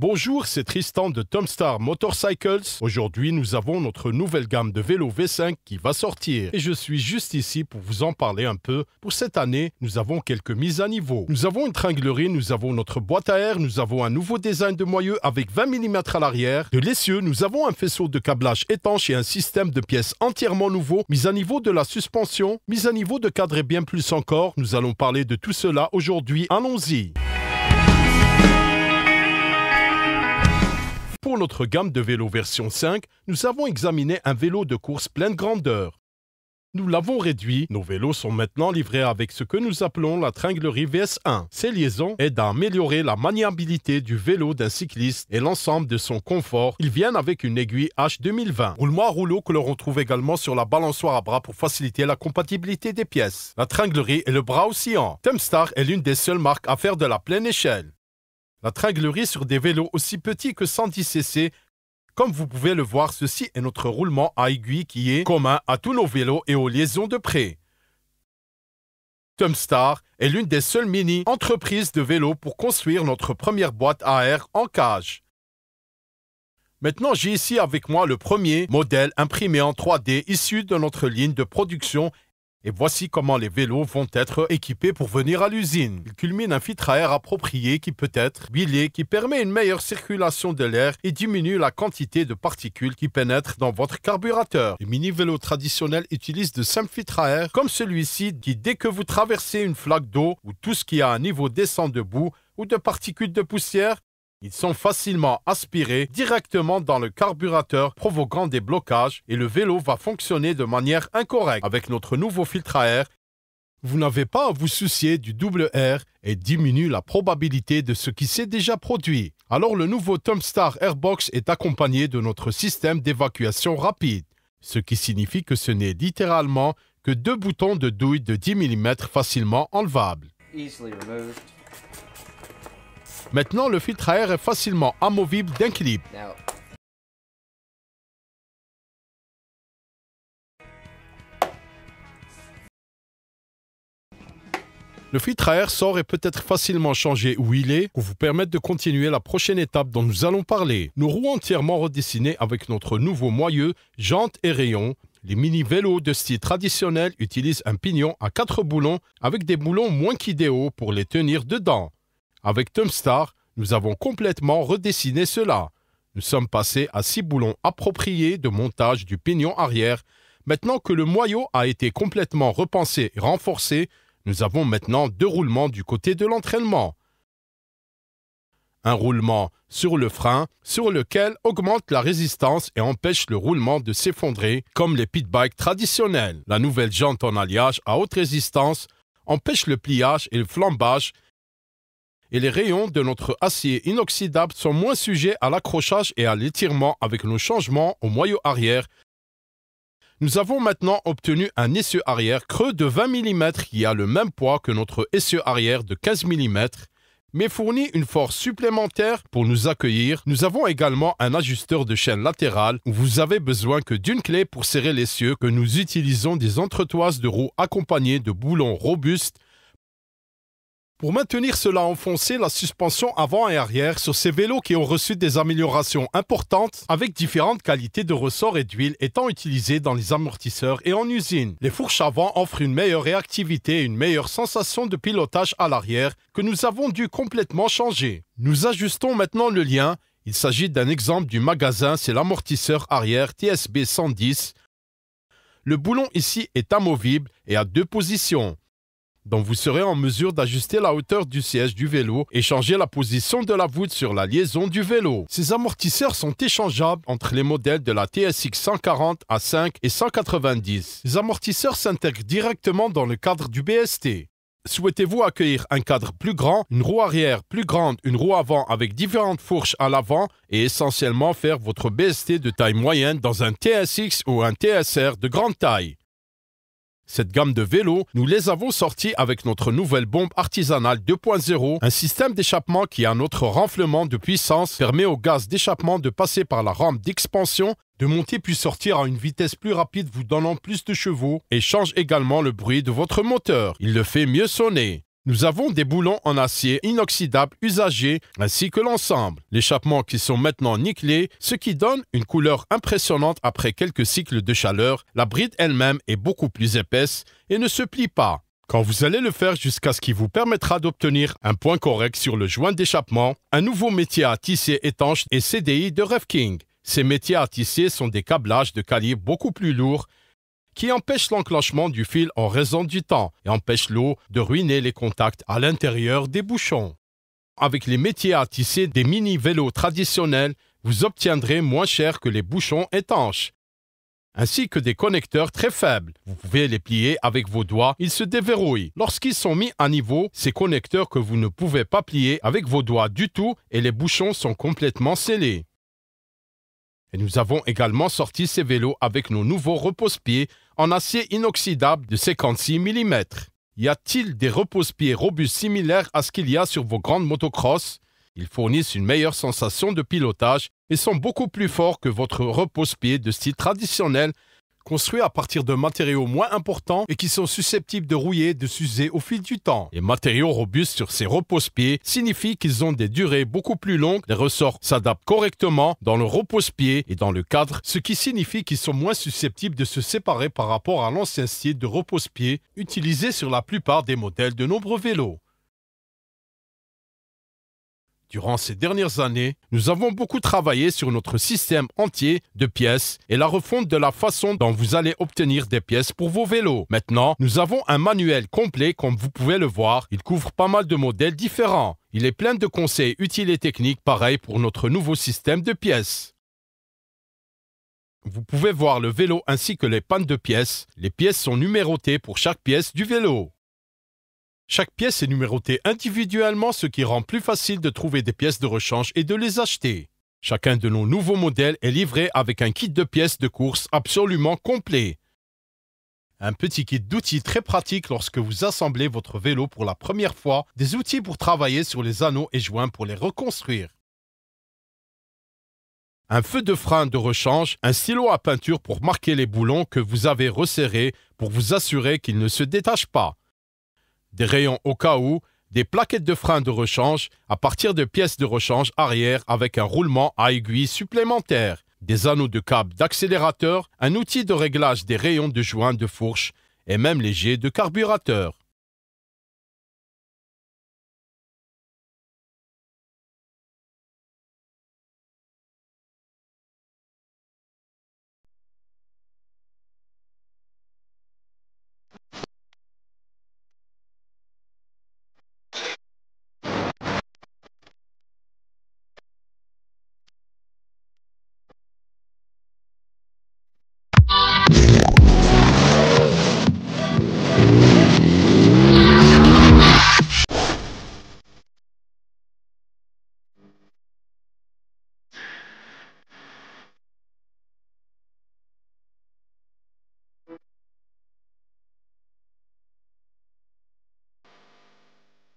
Bonjour, c'est Tristan de Tomstar Motorcycles. Aujourd'hui, nous avons notre nouvelle gamme de vélos V5 qui va sortir. Et je suis juste ici pour vous en parler un peu. Pour cette année, nous avons quelques mises à niveau. Nous avons une tringlerie, nous avons notre boîte à air, nous avons un nouveau design de moyeu avec 20 mm à l'arrière. De l'essieu, nous avons un faisceau de câblage étanche et un système de pièces entièrement nouveau. Mise à niveau de la suspension, mise à niveau de cadre et bien plus encore. Nous allons parler de tout cela aujourd'hui. Allons-y. Pour notre gamme de vélos version 5, nous avons examiné un vélo de course pleine grandeur. Nous l'avons réduit, nos vélos sont maintenant livrés avec ce que nous appelons la tringlerie VS1. Ces liaisons aident à améliorer la maniabilité du vélo d'un cycliste et l'ensemble de son confort. Ils viennent avec une aiguille H2020, roulement à rouleau que l'on retrouve également sur la balançoire à bras pour faciliter la compatibilité des pièces. La tringlerie et le bras oscillant. Temstar est l'une des seules marques à faire de la pleine échelle. La tringlerie sur des vélos aussi petits que 110 cc. Comme vous pouvez le voir, ceci est notre roulement à aiguille qui est commun à tous nos vélos et aux liaisons de près. Tumstar est l'une des seules mini-entreprises de vélos pour construire notre première boîte à air en cage. Maintenant, j'ai ici avec moi le premier modèle imprimé en 3D issu de notre ligne de production et voici comment les vélos vont être équipés pour venir à l'usine. Il culmine un filtre à air approprié qui peut être bilé, qui permet une meilleure circulation de l'air et diminue la quantité de particules qui pénètrent dans votre carburateur. Les mini-vélos traditionnels utilisent de simples filtres à air comme celui-ci qui, dès que vous traversez une flaque d'eau ou tout ce qui a un niveau descend de boue ou de particules de poussière, ils sont facilement aspirés directement dans le carburateur provoquant des blocages et le vélo va fonctionner de manière incorrecte. Avec notre nouveau filtre à air, vous n'avez pas à vous soucier du double air et diminue la probabilité de ce qui s'est déjà produit. Alors le nouveau Tomstar Airbox est accompagné de notre système d'évacuation rapide, ce qui signifie que ce n'est littéralement que deux boutons de douille de 10 mm facilement enlevables. Maintenant, le filtre à air est facilement amovible d'un clip. Le filtre à air sort et peut être facilement changé où il est pour vous permettre de continuer la prochaine étape dont nous allons parler. Nos roues entièrement redessinées avec notre nouveau moyeu, jantes et rayons. Les mini-vélos de style traditionnel utilisent un pignon à 4 boulons avec des boulons moins qu'idéaux pour les tenir dedans. Avec Tumstar, nous avons complètement redessiné cela. Nous sommes passés à six boulons appropriés de montage du pignon arrière. Maintenant que le moyau a été complètement repensé et renforcé, nous avons maintenant deux roulements du côté de l'entraînement. Un roulement sur le frein, sur lequel augmente la résistance et empêche le roulement de s'effondrer, comme les pit traditionnels. La nouvelle jante en alliage à haute résistance empêche le pliage et le flambage et les rayons de notre acier inoxydable sont moins sujets à l'accrochage et à l'étirement avec nos changements au moyau arrière. Nous avons maintenant obtenu un essieu arrière creux de 20 mm qui a le même poids que notre essieu arrière de 15 mm mais fournit une force supplémentaire pour nous accueillir. Nous avons également un ajusteur de chaîne latérale où vous avez besoin que d'une clé pour serrer l'essieu que nous utilisons des entretoises de roues accompagnées de boulons robustes pour maintenir cela enfoncé, la suspension avant et arrière sur ces vélos qui ont reçu des améliorations importantes avec différentes qualités de ressorts et d'huile étant utilisées dans les amortisseurs et en usine. Les fourches avant offrent une meilleure réactivité et une meilleure sensation de pilotage à l'arrière que nous avons dû complètement changer. Nous ajustons maintenant le lien. Il s'agit d'un exemple du magasin, c'est l'amortisseur arrière TSB 110. Le boulon ici est amovible et a deux positions dont vous serez en mesure d'ajuster la hauteur du siège du vélo et changer la position de la voûte sur la liaison du vélo. Ces amortisseurs sont échangeables entre les modèles de la TSX 140 a 5 et 190. Ces amortisseurs s'intègrent directement dans le cadre du BST. Souhaitez-vous accueillir un cadre plus grand, une roue arrière plus grande, une roue avant avec différentes fourches à l'avant et essentiellement faire votre BST de taille moyenne dans un TSX ou un TSR de grande taille cette gamme de vélos, nous les avons sortis avec notre nouvelle bombe artisanale 2.0, un système d'échappement qui a un autre renflement de puissance permet au gaz d'échappement de passer par la rampe d'expansion de monter puis sortir à une vitesse plus rapide vous donnant plus de chevaux et change également le bruit de votre moteur. Il le fait mieux sonner. Nous avons des boulons en acier inoxydable usagés ainsi que l'ensemble, l'échappement qui sont maintenant nickelés, ce qui donne une couleur impressionnante après quelques cycles de chaleur. La bride elle-même est beaucoup plus épaisse et ne se plie pas. Quand vous allez le faire jusqu'à ce qui vous permettra d'obtenir un point correct sur le joint d'échappement, un nouveau métier à tisser étanche et CDI de Revking. Ces métiers à tisser sont des câblages de calibre beaucoup plus lourds qui empêche l'enclenchement du fil en raison du temps et empêche l'eau de ruiner les contacts à l'intérieur des bouchons. Avec les métiers à tisser des mini-vélos traditionnels, vous obtiendrez moins cher que les bouchons étanches, ainsi que des connecteurs très faibles. Vous pouvez les plier avec vos doigts, ils se déverrouillent. Lorsqu'ils sont mis à niveau, ces connecteurs que vous ne pouvez pas plier avec vos doigts du tout et les bouchons sont complètement scellés. Et nous avons également sorti ces vélos avec nos nouveaux repose-pieds en acier inoxydable de 56 mm. Y a-t-il des repose-pieds robustes similaires à ce qu'il y a sur vos grandes motocrosses Ils fournissent une meilleure sensation de pilotage et sont beaucoup plus forts que votre repose-pied de style traditionnel construits à partir de matériaux moins importants et qui sont susceptibles de rouiller, de s'user au fil du temps. Les matériaux robustes sur ces repose-pieds signifient qu'ils ont des durées beaucoup plus longues, les ressorts s'adaptent correctement dans le repose-pied et dans le cadre, ce qui signifie qu'ils sont moins susceptibles de se séparer par rapport à l'ancien style de repose-pied utilisé sur la plupart des modèles de nombreux vélos. Durant ces dernières années, nous avons beaucoup travaillé sur notre système entier de pièces et la refonte de la façon dont vous allez obtenir des pièces pour vos vélos. Maintenant, nous avons un manuel complet comme vous pouvez le voir. Il couvre pas mal de modèles différents. Il est plein de conseils utiles et techniques pareil pour notre nouveau système de pièces. Vous pouvez voir le vélo ainsi que les pannes de pièces. Les pièces sont numérotées pour chaque pièce du vélo. Chaque pièce est numérotée individuellement, ce qui rend plus facile de trouver des pièces de rechange et de les acheter. Chacun de nos nouveaux modèles est livré avec un kit de pièces de course absolument complet. Un petit kit d'outils très pratique lorsque vous assemblez votre vélo pour la première fois, des outils pour travailler sur les anneaux et joints pour les reconstruire. Un feu de frein de rechange, un stylo à peinture pour marquer les boulons que vous avez resserrés pour vous assurer qu'ils ne se détachent pas, des rayons au cas où, des plaquettes de frein de rechange à partir de pièces de rechange arrière avec un roulement à aiguille supplémentaire, des anneaux de câble d'accélérateur, un outil de réglage des rayons de joint de fourche et même les jets de carburateur.